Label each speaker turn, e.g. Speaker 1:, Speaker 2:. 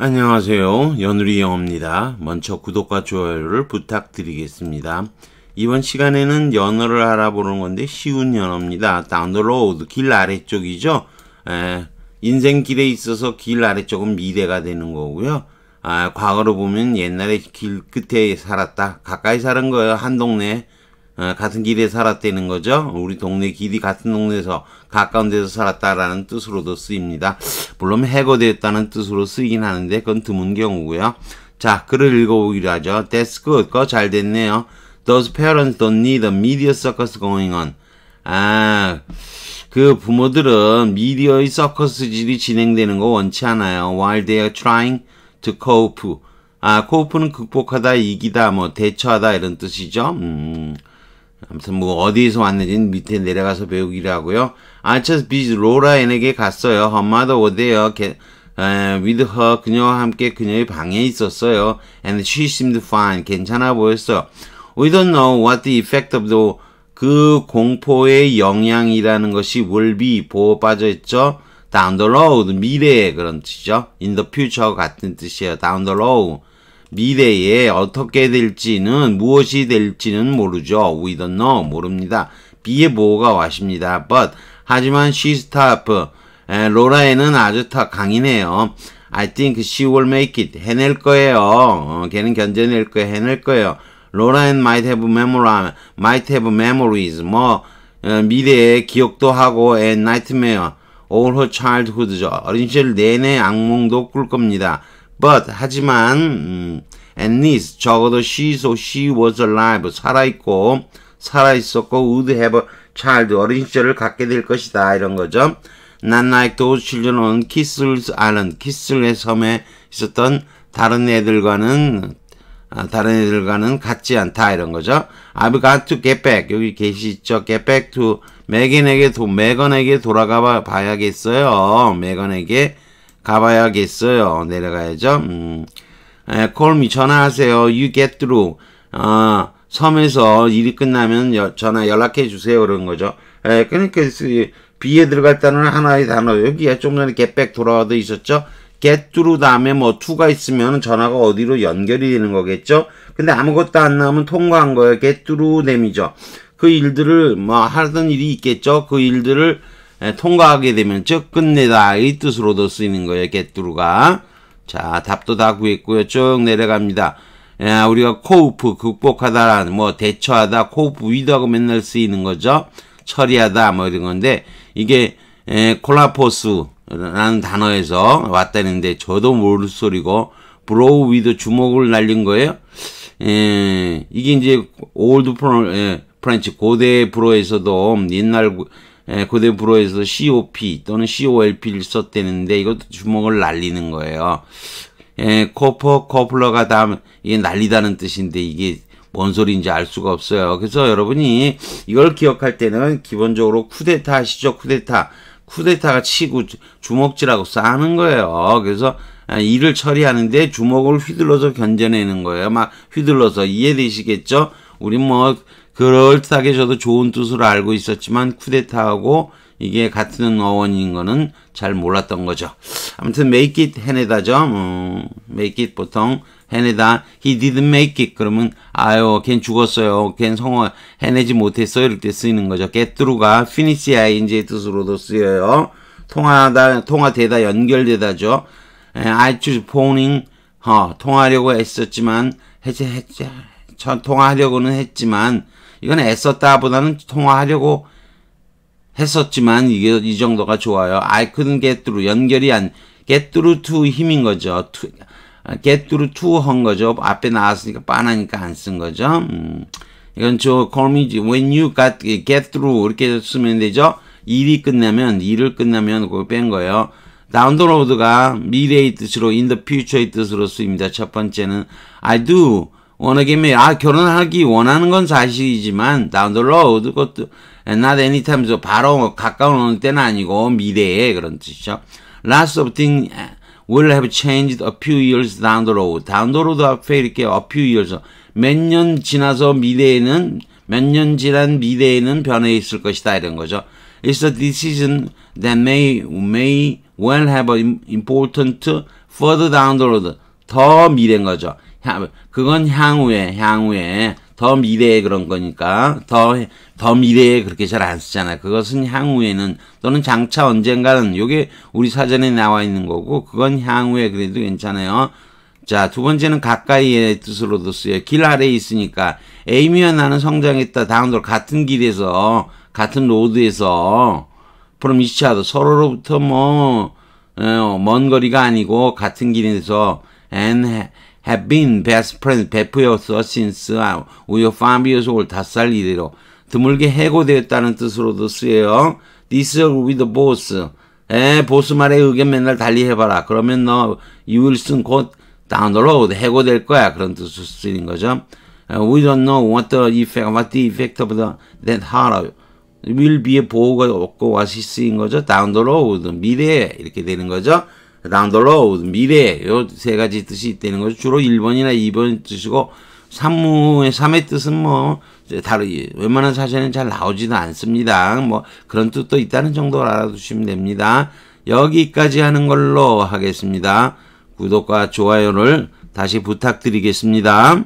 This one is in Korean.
Speaker 1: 안녕하세요. 연우리 영어입니다. 먼저 구독과 좋아요를 부탁드리겠습니다. 이번 시간에는 연어를 알아보는 건데 쉬운 연어입니다. 다운로드 길 아래쪽이죠. 에, 인생길에 있어서 길 아래쪽은 미래가 되는 거고요. 아, 과거로 보면 옛날에 길 끝에 살았다. 가까이 사는 거예요. 한 동네. 어, 같은 길에 살았다는 거죠. 우리 동네 길이 같은 동네에서 가까운 데서 살았다라는 뜻으로도 쓰입니다. 물론 해고되었다는 뜻으로 쓰이긴 하는데 그건 드문 경우고요. 자, 글을 읽어보기로 하죠. That's good. 그거 잘 됐네요. Those parents don't need a media circus going on. 아, 그 부모들은 미디어의 서커스질이 진행되는 거 원치 않아요. While they are trying to cope. 아, cope는 극복하다, 이기다, 뭐, 대처하다 이런 뜻이죠. 음. 아무튼 뭐 어디에서 왔는지는 밑에 내려가서 배우기로 하고요. I just b 로라 앤에게 갔어요. Her mother was there. with her. 그녀와 함께 그녀의 방에 있었어요. And she seemed fine. 괜찮아 보였어요. We don't know what the effect of the 그 공포의 영향이라는 것이 will be 보호 빠져있죠. down the road 미래에 그런 뜻이죠. in the future 같은 뜻이에요. down the road 미래에 어떻게 될지는 무엇이 될지는 모르죠. We don't know. 모릅니다. B의 보호가 왔습니다. But 하지만 she s t o p 로라에는 아주 타 강이네요. I think she will make it. 해낼 거예요. 어, 걔는 견뎌낼 거예요. 해낼 거예요. 로라 and might have memory, might have memories. 뭐 어, 미래에 기억도 하고 and nightmare. All her childhood죠. 어린 시절 내내 악몽도 꿀 겁니다. But 하지만 음, at least 적어도 she so she was alive 살아있고 살아있었고 would have a child 어린 시절을 갖게 될 것이다 이런 거죠. Not like those children on Kissel's Island 키슬의 섬에 있었던 다른 애들과는 아, 다른 애들과는 같지 않다 이런 거죠. I've got to get back 여기 계시죠. Get back to 매건에게 도 매건에게 돌아가 봐야겠어요. 매건에게 가봐야겠어요. 내려가야죠. 음. 예, 콜미 전화하세요. You get through. 아, 섬에서 일이 끝나면 여, 전화 연락해 주세요. 그런 거죠. 에, 예, 그러니까 B에 들어갈 단는 하나의 단어. 여기에 좀 전에 get back 돌아와도 있었죠. get through 다음에 뭐 to가 있으면 전화가 어디로 연결이 되는 거겠죠. 근데 아무것도 안 나오면 통과한 거예요. get through them이죠. 그 일들을 뭐 하던 일이 있겠죠. 그 일들을 예, 통과하게 되면 즉 끝내다 이 뜻으로도 쓰이는 거예요. 개뚜루가자 답도 다 구했고요. 쭉 내려갑니다. 야, 예, 우리가 코우프 극복하다라는 뭐 대처하다 코우프 위드하고 맨날 쓰이는 거죠. 처리하다 뭐 이런 건데 이게 에, 예, 콜라포스라는 단어에서 왔다는데 저도 모를 소리고 브로우 위드 주먹을 날린 거예요. 에, 이게 이제 올드 프렌치 고대 브로에서도 옛날 고대 불어에서 COP 또는 COLP를 썼대는데 이것도 주먹을 날리는 거예요. 예, 코퍼, 코플러가 다, 이게 날리다는 뜻인데 이게 뭔 소리인지 알 수가 없어요. 그래서 여러분이 이걸 기억할 때는 기본적으로 쿠데타 아시죠? 쿠데타. 쿠데타가 치고 주먹질하고 싸는 거예요. 그래서 아, 일을 처리하는데 주먹을 휘둘러서 견뎌내는 거예요. 막 휘둘러서 이해되시겠죠? 우리 뭐 그럴싸하게 저도 좋은 뜻으로 알고 있었지만 쿠데타하고 이게 같은 어원인 거는 잘 몰랐던 거죠. 아무튼 make it 해내다죠. 음, make it 보통 해내다. He didn't make it. 그러면 아유 걘 죽었어요. 걘 성어 해내지 못했어요. 이럴 때 쓰이는 거죠. get through가 finish ing의 뜻으로도 쓰여요. 통하다, 통화되다, 연결되다죠. 예, I choose phoning. 어, 통하려고 애썼지만 해제, 해제, 전 통화하려고는 했지만 이건 애썼다보다는 통화하려고 했었지만 이게 이 정도가 좋아요. I couldn't get through 연결이 안 get through to 힘인 거죠. to, get through to 한 거죠. 앞에 나왔으니까 빠나니까 안 쓴 거죠. 음. 이건 저 call me when you got get through 이렇게 쓰면 되죠. 일이 끝나면 일을 끝나면 그거 뺀 거예요. 다운로드가 미래의 뜻으로 in the future의 뜻으로 쓰입니다. 첫 번째는 I do wanna get married. 아, 결혼하기 원하는 건 사실이지만, down the road, 그것도, not anytime, so 바로 가까운 어느 때는 아니고, 미래에, 그런 뜻이죠. Lots of things will have changed a few years down the road. down the road 앞에 이렇게 a few years. 몇 년 지나서 미래에는, 몇 년 지난 미래에는 변해 있을 것이다. 이런 거죠. It's a decision that may, may well have an important further down the road. 더 미래인 거죠. 그건 향후에, 향후에. 더 미래에 그런 거니까. 더, 더 미래에 그렇게 잘 안 쓰잖아요. 그것은 향후에는, 또는 장차 언젠가는, 요게 우리 사전에 나와 있는 거고, 그건 향후에 그래도 괜찮아요. 자, 두 번째는 가까이의 뜻으로도 쓰여요. 길 아래에 있으니까, 에이미와 나는 성장했다. 다운돌 같은 길에서, 같은 로드에서, 프롬 이치아도 서로로부터 뭐, 어, 먼 거리가 아니고, 같은 길에서, and have been best friends 베프였어 since 우여 5years old 5살 이래로 드물게 해고되었다는 뜻으로도 쓰여요. This with the boss. 에, 보스 말에 의견 맨날 달리 해봐라. 그러면 너 you will soon 곧 down the road 해고될 거야. 그런 뜻으로 쓰는 거죠. we don't know what the effect, what the effect of the, that harm will be의 보호가 없고 what이 쓰인 거죠. down the road 미래에 이렇게 되는 거죠. down the road, 미래, 요 세 가지 뜻이 있다는 거죠. 주로 1번이나 2번 뜻이고, 3무의 3의 뜻은 뭐, 다르 웬만한 사전에는 잘나오지는 않습니다. 뭐, 그런 뜻도 있다는 정도로 알아두시면 됩니다. 여기까지 하는 걸로 하겠습니다. 구독과 좋아요를 다시 부탁드리겠습니다.